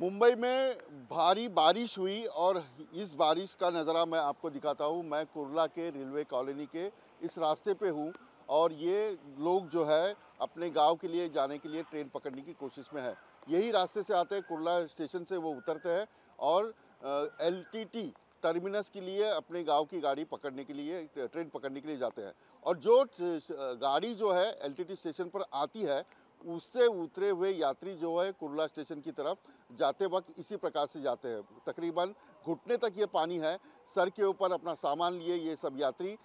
मुंबई में भारी बारिश हुई और इस बारिश का नज़ारा मैं आपको दिखाता हूँ मैं कुरला के रेलवे कॉलोनी के इस रास्ते पे हूँ और ये लोग जो है अपने गांव के लिए जाने के लिए ट्रेन पकड़ने की कोशिश में है यही रास्ते से आते हैं कुरला स्टेशन से वो उतरते हैं और एल टी टर्मिनस के लिए अपने गांव की गाड़ी पकड़ने के लिए ट्रेन पकड़ने के लिए जाते हैं और जो गाड़ी जो है एलटीटी स्टेशन पर आती है उससे उतरे हुए यात्री जो है कुरला स्टेशन की तरफ जाते वक्त इसी प्रकार से जाते हैं तकरीबन घुटने तक ये पानी है सर के ऊपर अपना सामान लिए ये सब यात्री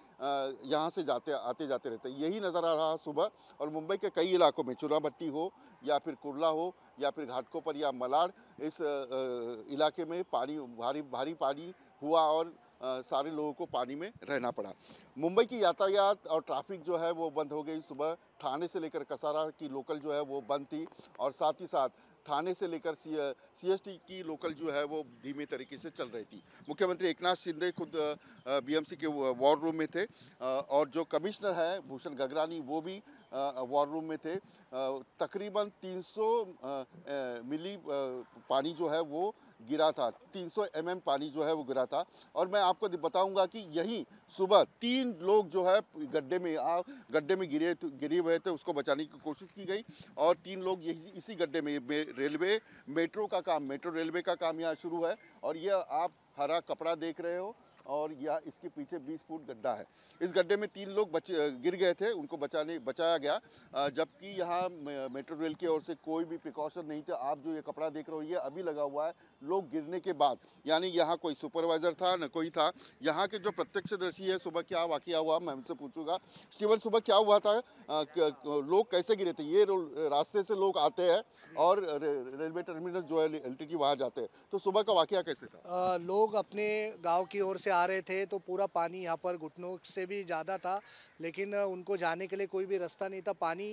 यहाँ से जाते आते जाते रहते यही नज़र आ रहा सुबह और मुंबई के कई इलाकों में चुना भट्टी हो या फिर कुरला हो या फिर घाटकों पर या मलाड़ इस इलाके में पानी भारी भारी पानी हुआ और सारे लोगों को पानी में रहना पड़ा मुंबई की यातायात और ट्रैफिक जो है वो बंद हो गई सुबह थाने से लेकर कसारा की लोकल जो है वो बंद थी और साथ ही साथ थाने से लेकर सी एस टी की लोकल जो है वो धीमे तरीके से चल रही थी मुख्यमंत्री एकनाथ शिंदे खुद बीएमसी के वार रूम में थे और जो कमिश्नर है भूषण गगरानी वो भी वॉर रूम में थे तकरीबन 300 मिली पानी जो है वो गिरा था 300 एमएम पानी जो है वो गिरा था और मैं आपको बताऊंगा कि यही सुबह तीन लोग जो है गड्ढे में आ गड्ढे में गिरे गिरे हुए थे उसको बचाने की कोशिश की गई और तीन लोग यही इसी गड्ढे में रेलवे मेट्रो का काम मेट्रो रेलवे का काम यहाँ शुरू है और यह आप हरा कपड़ा देख रहे हो और यह इसके पीछे 20 फुट गड्ढा है इस गड्ढे में तीन लोग बच गिर गए थे उनको बचाने बचाया गया जबकि यहाँ मेट्रो रेल की ओर से कोई भी प्रिकॉशन नहीं था आप जो ये कपड़ा देख रहे हो ये अभी लगा हुआ है लोग गिरने के बाद यानी यहाँ कोई सुपरवाइज़र था न कोई था यहाँ के जो प्रत्यक्षदर्शी है सुबह क्या वाक्य हुआ मैं उनसे पूछूंगा स्टीवन सुबह क्या हुआ था लोग कैसे गिरे थे ये रास्ते से लोग आते हैं और रेलवे टर्मिनल जो है एल टी वहाँ जाते हैं तो सुबह का वाक़ कैसे था लोग लोग अपने गांव की ओर से आ रहे थे तो पूरा पानी यहाँ पर घुटनों से भी ज़्यादा था लेकिन उनको जाने के लिए कोई भी रास्ता नहीं था पानी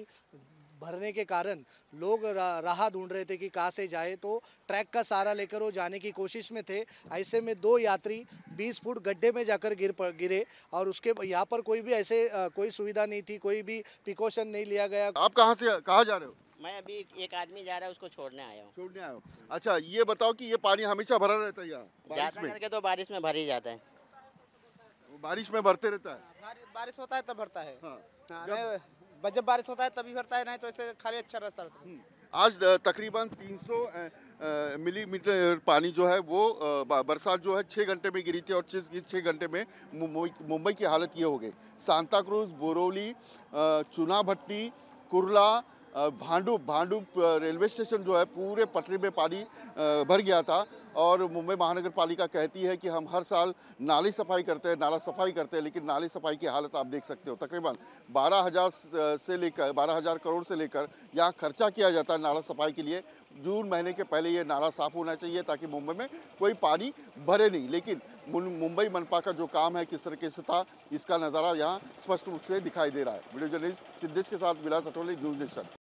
भरने के कारण लोग राह ढूंढ रहे थे कि कहाँ से जाए तो ट्रैक का सहारा लेकर वो जाने की कोशिश में थे ऐसे में दो यात्री 20 फुट गड्ढे में जाकर गिर पर गिरे और उसके यहाँ पर कोई भी ऐसे कोई सुविधा नहीं थी कोई भी प्रिकॉशन नहीं लिया गया आप कहाँ से कहाँ जा रहे हो मैं अभी एक आदमी जा रहा है उसको छोड़ने आया हूँ छोड़ने आया हूँ अच्छा ये बताओ कि ये पानी हमेशा भरा रहता है यहाँ ज़्यादा करके तो बारिश में भर ही जाता है बारिश में भरते रहता है हाँ, बारिश होता है तब भरता है हाँ।, हाँ जब, बारिश होता है तभी भरता है नहीं तो ऐसे खाली अच्छा रास्ता रहता है हम्म। आज तकरीबन 300 मिलीमीटर पानी जो है वो बरसात जो है छः घंटे में गिरी थी और छः घंटे में मुंबई की हालत ये हो गई सांता क्रूज बोरोली चुनाभट्टी कुरला भांडू भांडू रेलवे स्टेशन जो है पूरे पटरी में पानी भर गया था और मुंबई महानगर पालिका कहती है कि हम हर साल नाली सफाई करते हैं नाला सफाई करते हैं लेकिन नाली सफाई की हालत आप देख सकते हो तकरीबन बारह हज़ार से लेकर बारह हज़ार करोड़ से लेकर यहाँ खर्चा किया जाता है नाला सफाई के लिए जून महीने के पहले ये नाला साफ़ होना चाहिए ताकि मुंबई में कोई पानी भरे नहीं लेकिन मुंबई मनपा का जो काम है किस तरीके से था इसका नज़ारा यहाँ स्पष्ट रूप से दिखाई दे रहा है वीडियो जर्नलिस्ट सिद्धेश के साथ विलास अटोले न्यूज